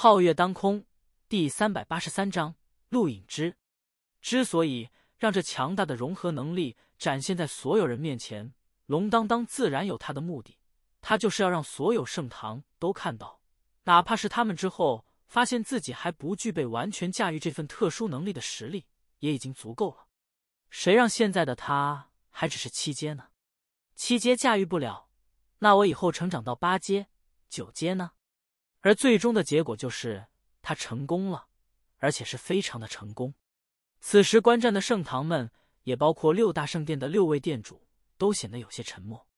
皓月当空，第三百八十三章：陆影之。之所以让这强大的融合能力展现在所有人面前，龙当当自然有他的目的。他就是要让所有盛唐都看到，哪怕是他们之后发现自己还不具备完全驾驭这份特殊能力的实力，也已经足够了。谁让现在的他还只是七阶呢？七阶驾驭不了，那我以后成长到八阶、九阶呢？而最终的结果就是他成功了，而且是非常的成功。此时观战的圣堂们，也包括六大圣殿的六位殿主，都显得有些沉默。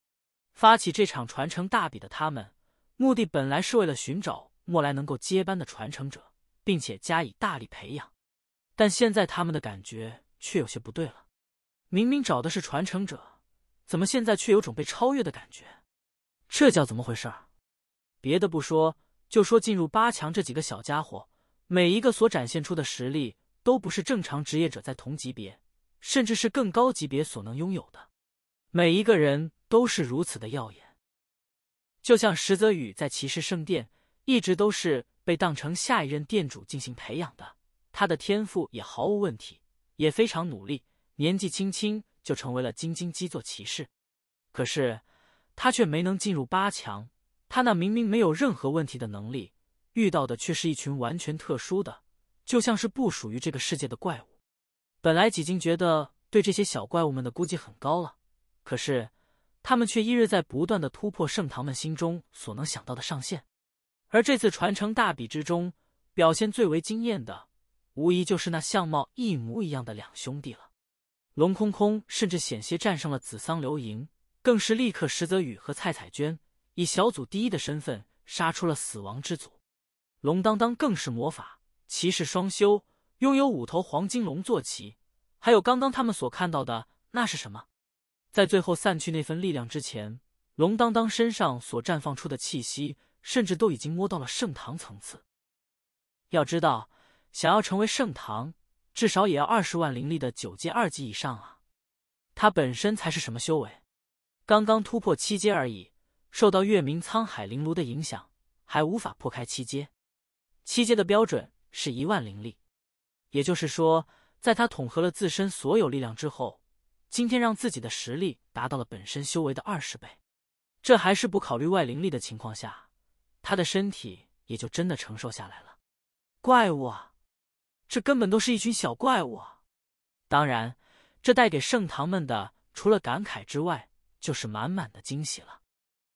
发起这场传承大比的他们，目的本来是为了寻找莫来能够接班的传承者，并且加以大力培养，但现在他们的感觉却有些不对了。明明找的是传承者，怎么现在却有种被超越的感觉？这叫怎么回事儿？别的不说。就说进入八强这几个小家伙，每一个所展现出的实力，都不是正常职业者在同级别，甚至是更高级别所能拥有的。每一个人都是如此的耀眼，就像石泽宇在骑士圣殿，一直都是被当成下一任店主进行培养的。他的天赋也毫无问题，也非常努力，年纪轻轻就成为了金金基座骑士，可是他却没能进入八强。他那明明没有任何问题的能力，遇到的却是一群完全特殊的，就像是不属于这个世界的怪物。本来几经觉得对这些小怪物们的估计很高了，可是他们却一日在不断的突破圣堂们心中所能想到的上限。而这次传承大比之中，表现最为惊艳的，无疑就是那相貌一模一样的两兄弟了。龙空空甚至险些战胜了紫桑流萤，更是立刻石泽宇和蔡彩娟。以小组第一的身份杀出了死亡之组，龙当当更是魔法骑士双修，拥有五头黄金龙坐骑，还有刚刚他们所看到的那是什么？在最后散去那份力量之前，龙当当身上所绽放出的气息，甚至都已经摸到了盛唐层次。要知道，想要成为盛唐，至少也要二十万灵力的九阶二级以上啊！他本身才是什么修为？刚刚突破七阶而已。受到月明沧海灵炉的影响，还无法破开七阶。七阶的标准是一万灵力，也就是说，在他统合了自身所有力量之后，今天让自己的实力达到了本身修为的二十倍。这还是不考虑外灵力的情况下，他的身体也就真的承受下来了。怪物啊！这根本都是一群小怪物。啊！当然，这带给盛唐们的除了感慨之外，就是满满的惊喜了。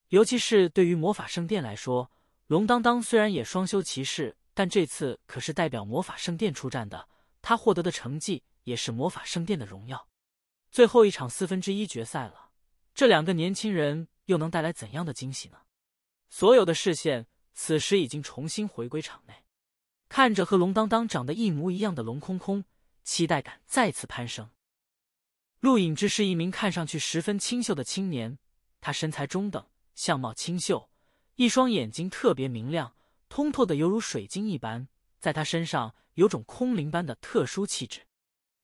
尤其是对于魔法圣殿来说，龙当当虽然也双修骑士，但这次可是代表魔法圣殿出战的，他获得的成绩也是魔法圣殿的荣耀。最后一场四分之一决赛了，这两个年轻人又能带来怎样的惊喜呢？所有的视线此时已经重新回归场内，看着和龙当当长得一模一样的龙空空，期待感再次攀升。陆隐之是一名看上去十分清秀的青年，他身材中等。相貌清秀，一双眼睛特别明亮，通透的犹如水晶一般，在他身上有种空灵般的特殊气质。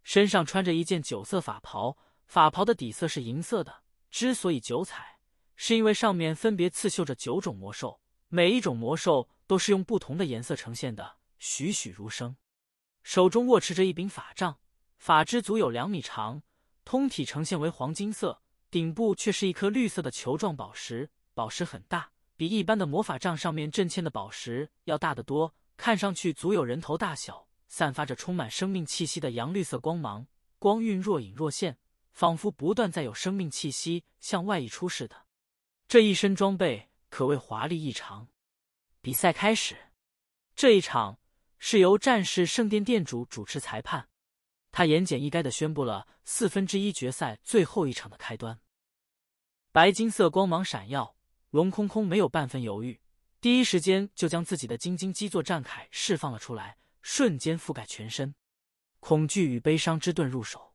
身上穿着一件九色法袍，法袍的底色是银色的，之所以九彩，是因为上面分别刺绣着九种魔兽，每一种魔兽都是用不同的颜色呈现的，栩栩如生。手中握持着一柄法杖，法之足有两米长，通体呈现为黄金色，顶部却是一颗绿色的球状宝石。宝石很大，比一般的魔法杖上面震嵌的宝石要大得多，看上去足有人头大小，散发着充满生命气息的阳绿色光芒，光晕若隐若现，仿佛不断在有生命气息向外溢出似的。这一身装备可谓华丽异常。比赛开始，这一场是由战士圣殿殿主主持裁判，他言简意赅地宣布了四分之一决赛最后一场的开端，白金色光芒闪耀。龙空空没有半分犹豫，第一时间就将自己的金晶基座战铠释放了出来，瞬间覆盖全身。恐惧与悲伤之盾入手，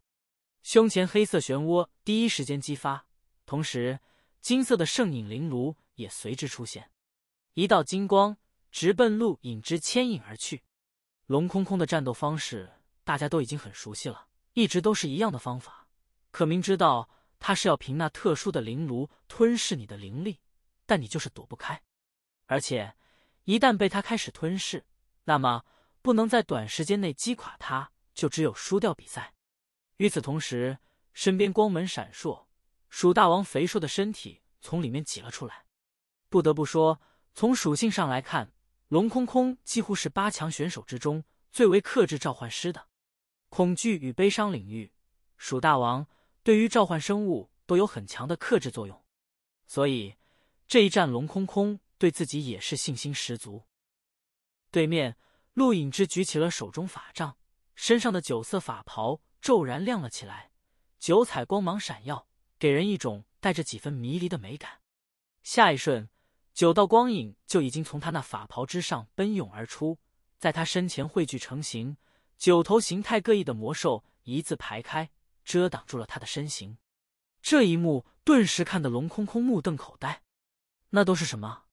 胸前黑色漩涡第一时间激发，同时金色的圣影灵炉也随之出现，一道金光直奔陆影之牵引而去。龙空空的战斗方式大家都已经很熟悉了，一直都是一样的方法，可明知道他是要凭那特殊的灵炉吞噬你的灵力。但你就是躲不开，而且一旦被他开始吞噬，那么不能在短时间内击垮他，就只有输掉比赛。与此同时，身边光门闪烁，鼠大王肥硕的身体从里面挤了出来。不得不说，从属性上来看，龙空空几乎是八强选手之中最为克制召唤师的。恐惧与悲伤领域，鼠大王对于召唤生物都有很强的克制作用，所以。这一战，龙空空对自己也是信心十足。对面，陆隐之举起了手中法杖，身上的九色法袍骤然亮了起来，九彩光芒闪耀，给人一种带着几分迷离的美感。下一瞬，九道光影就已经从他那法袍之上奔涌而出，在他身前汇聚成形，九头形态各异的魔兽一字排开，遮挡住了他的身形。这一幕顿时看得龙空空目瞪口呆。那都是什么？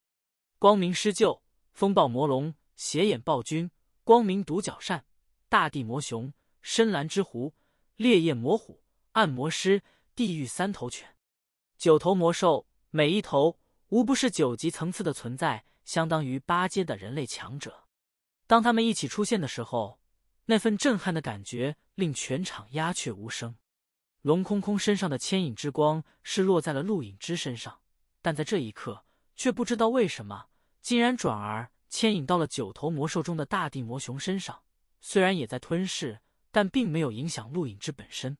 光明狮鹫、风暴魔龙、邪眼暴君、光明独角扇、大地魔熊、深蓝之狐、烈焰魔虎、暗魔狮、地狱三头犬、九头魔兽，每一头无不是九级层次的存在，相当于八阶的人类强者。当他们一起出现的时候，那份震撼的感觉令全场鸦雀无声。龙空空身上的牵引之光是落在了陆隐之身上，但在这一刻。却不知道为什么，竟然转而牵引到了九头魔兽中的大地魔熊身上。虽然也在吞噬，但并没有影响陆影之本身。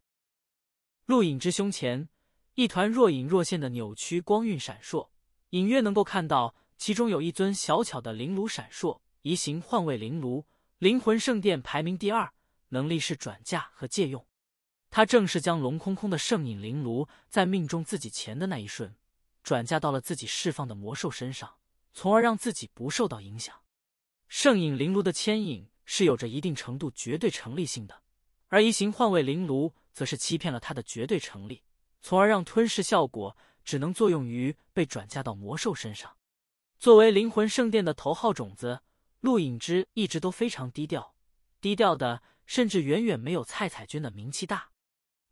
陆影之胸前一团若隐若现的扭曲光晕闪烁，隐约能够看到其中有一尊小巧的灵炉闪烁。移形换位灵炉，灵魂圣殿排名第二，能力是转嫁和借用。他正是将龙空空的圣影灵炉在命中自己前的那一瞬。转嫁到了自己释放的魔兽身上，从而让自己不受到影响。圣影灵炉的牵引是有着一定程度绝对成立性的，而移形换位灵炉则是欺骗了它的绝对成立，从而让吞噬效果只能作用于被转嫁到魔兽身上。作为灵魂圣殿的头号种子，陆隐之一直都非常低调，低调的甚至远远没有蔡彩娟的名气大，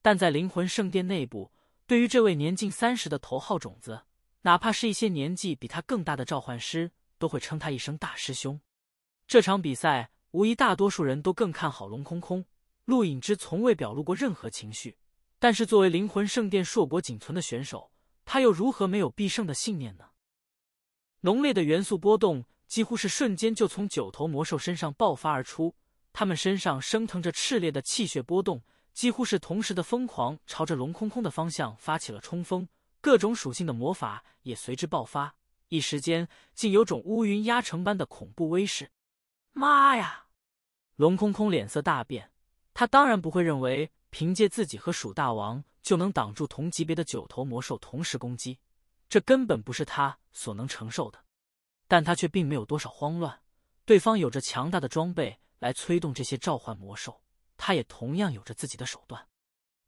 但在灵魂圣殿内部。对于这位年近三十的头号种子，哪怕是一些年纪比他更大的召唤师，都会称他一声大师兄。这场比赛无疑大多数人都更看好龙空空。陆隐之从未表露过任何情绪，但是作为灵魂圣殿硕果仅存的选手，他又如何没有必胜的信念呢？浓烈的元素波动几乎是瞬间就从九头魔兽身上爆发而出，他们身上升腾着炽烈的气血波动。几乎是同时的疯狂朝着龙空空的方向发起了冲锋，各种属性的魔法也随之爆发，一时间竟有种乌云压城般的恐怖威势。妈呀！龙空空脸色大变，他当然不会认为凭借自己和鼠大王就能挡住同级别的九头魔兽同时攻击，这根本不是他所能承受的。但他却并没有多少慌乱，对方有着强大的装备来催动这些召唤魔兽。他也同样有着自己的手段。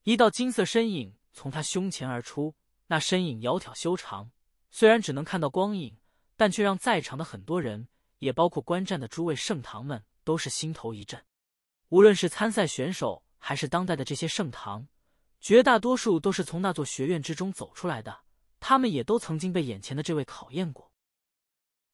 一道金色身影从他胸前而出，那身影窈窕修长，虽然只能看到光影，但却让在场的很多人，也包括观战的诸位圣堂们，都是心头一震。无论是参赛选手，还是当代的这些圣堂，绝大多数都是从那座学院之中走出来的，他们也都曾经被眼前的这位考验过。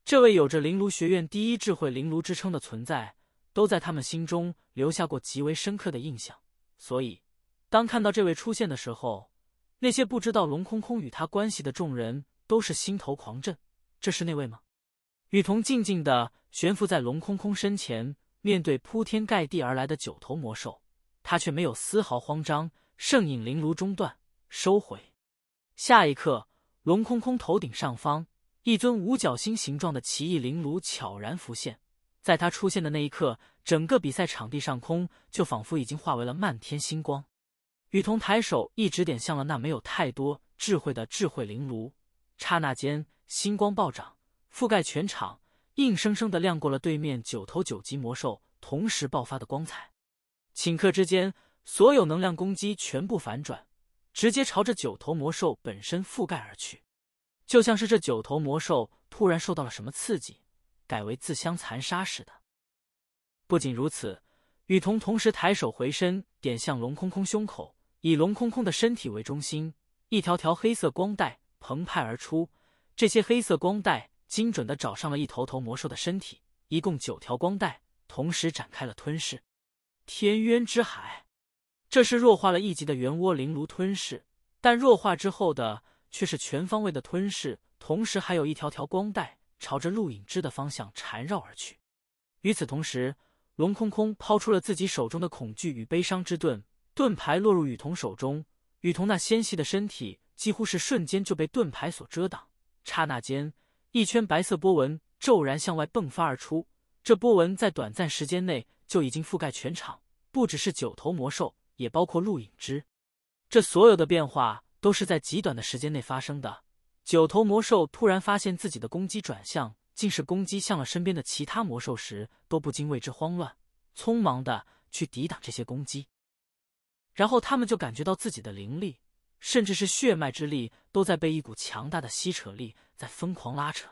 这位有着灵炉学院第一智慧灵炉之称的存在。都在他们心中留下过极为深刻的印象，所以当看到这位出现的时候，那些不知道龙空空与他关系的众人都是心头狂震。这是那位吗？雨桐静静的悬浮在龙空空身前，面对铺天盖地而来的九头魔兽，他却没有丝毫慌张。圣影灵炉中断，收回。下一刻，龙空空头顶上方一尊五角星形状的奇异灵炉悄然浮现。在他出现的那一刻，整个比赛场地上空就仿佛已经化为了漫天星光。雨桐抬手一指，点向了那没有太多智慧的智慧灵炉。刹那间，星光暴涨，覆盖全场，硬生生的亮过了对面九头九级魔兽同时爆发的光彩。顷刻之间，所有能量攻击全部反转，直接朝着九头魔兽本身覆盖而去，就像是这九头魔兽突然受到了什么刺激。改为自相残杀似的。不仅如此，雨桐同时抬手回身点向龙空空胸口，以龙空空的身体为中心，一条条黑色光带澎湃而出。这些黑色光带精准的找上了一头头魔兽的身体，一共九条光带同时展开了吞噬。天渊之海，这是弱化了一级的圆窝灵炉吞噬，但弱化之后的却是全方位的吞噬，同时还有一条条光带。朝着陆影之的方向缠绕而去，与此同时，龙空空抛出了自己手中的恐惧与悲伤之盾，盾牌落入雨桐手中，雨桐那纤细的身体几乎是瞬间就被盾牌所遮挡。刹那间，一圈白色波纹骤然向外迸发而出，这波纹在短暂时间内就已经覆盖全场，不只是九头魔兽，也包括陆影之。这所有的变化都是在极短的时间内发生的。九头魔兽突然发现自己的攻击转向，竟是攻击向了身边的其他魔兽时，都不禁为之慌乱，匆忙的去抵挡这些攻击。然后他们就感觉到自己的灵力，甚至是血脉之力，都在被一股强大的吸扯力在疯狂拉扯。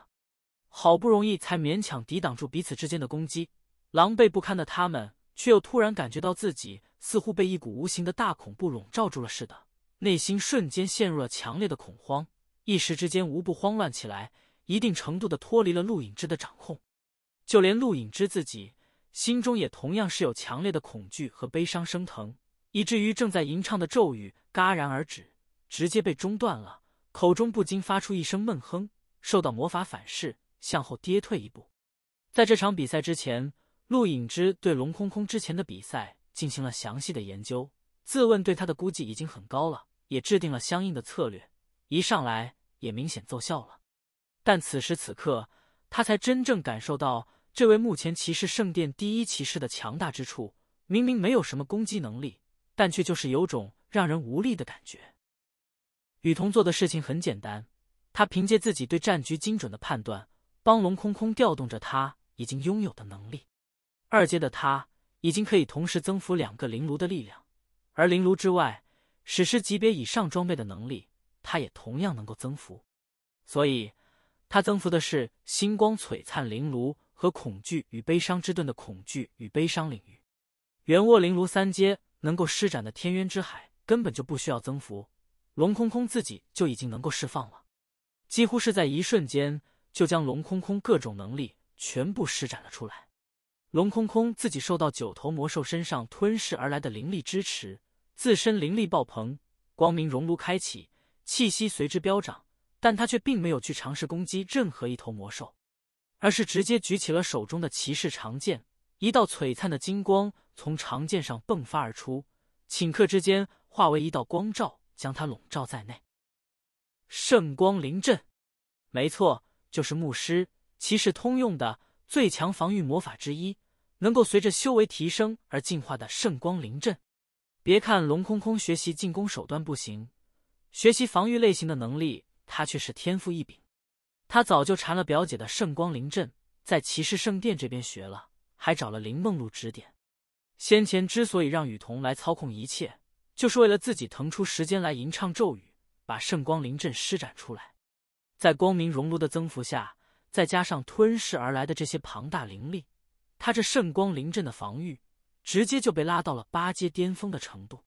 好不容易才勉强抵挡住彼此之间的攻击，狼狈不堪的他们，却又突然感觉到自己似乎被一股无形的大恐怖笼罩住了似的，内心瞬间陷入了强烈的恐慌。一时之间，无不慌乱起来，一定程度的脱离了陆隐之的掌控。就连陆隐之自己心中，也同样是有强烈的恐惧和悲伤升腾，以至于正在吟唱的咒语戛然而止，直接被中断了。口中不禁发出一声闷哼，受到魔法反噬，向后跌退一步。在这场比赛之前，陆隐之对龙空空之前的比赛进行了详细的研究，自问对他的估计已经很高了，也制定了相应的策略。一上来。也明显奏效了，但此时此刻，他才真正感受到这位目前骑士圣殿第一骑士的强大之处。明明没有什么攻击能力，但却就是有种让人无力的感觉。雨桐做的事情很简单，他凭借自己对战局精准的判断，帮龙空空调动着他已经拥有的能力。二阶的他已经可以同时增幅两个灵炉的力量，而灵炉之外，史诗级别以上装备的能力。它也同样能够增幅，所以它增幅的是星光璀璨灵炉和恐惧与悲伤之盾的恐惧与悲伤领域。圆卧灵炉三阶能够施展的天渊之海根本就不需要增幅，龙空空自己就已经能够释放了。几乎是在一瞬间，就将龙空空各种能力全部施展了出来。龙空空自己受到九头魔兽身上吞噬而来的灵力支持，自身灵力爆棚，光明熔炉开启。气息随之飙涨，但他却并没有去尝试攻击任何一头魔兽，而是直接举起了手中的骑士长剑。一道璀璨的金光从长剑上迸发而出，顷刻之间化为一道光照，将他笼罩在内。圣光灵阵，没错，就是牧师、骑士通用的最强防御魔法之一，能够随着修为提升而进化的圣光灵阵。别看龙空空学习进攻手段不行。学习防御类型的能力，他却是天赋异禀。他早就缠了表姐的圣光灵阵，在骑士圣殿这边学了，还找了林梦露指点。先前之所以让雨桐来操控一切，就是为了自己腾出时间来吟唱咒语，把圣光灵阵施展出来。在光明熔炉的增幅下，再加上吞噬而来的这些庞大灵力，他这圣光灵阵的防御直接就被拉到了八阶巅峰的程度。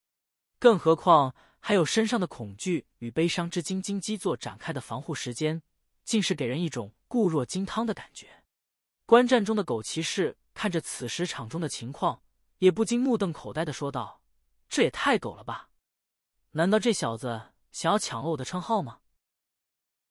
更何况……还有身上的恐惧与悲伤之金金基座展开的防护时间，竟是给人一种固若金汤的感觉。观战中的狗骑士看着此时场中的情况，也不禁目瞪口呆的说道：“这也太狗了吧！难道这小子想要抢了我的称号吗？”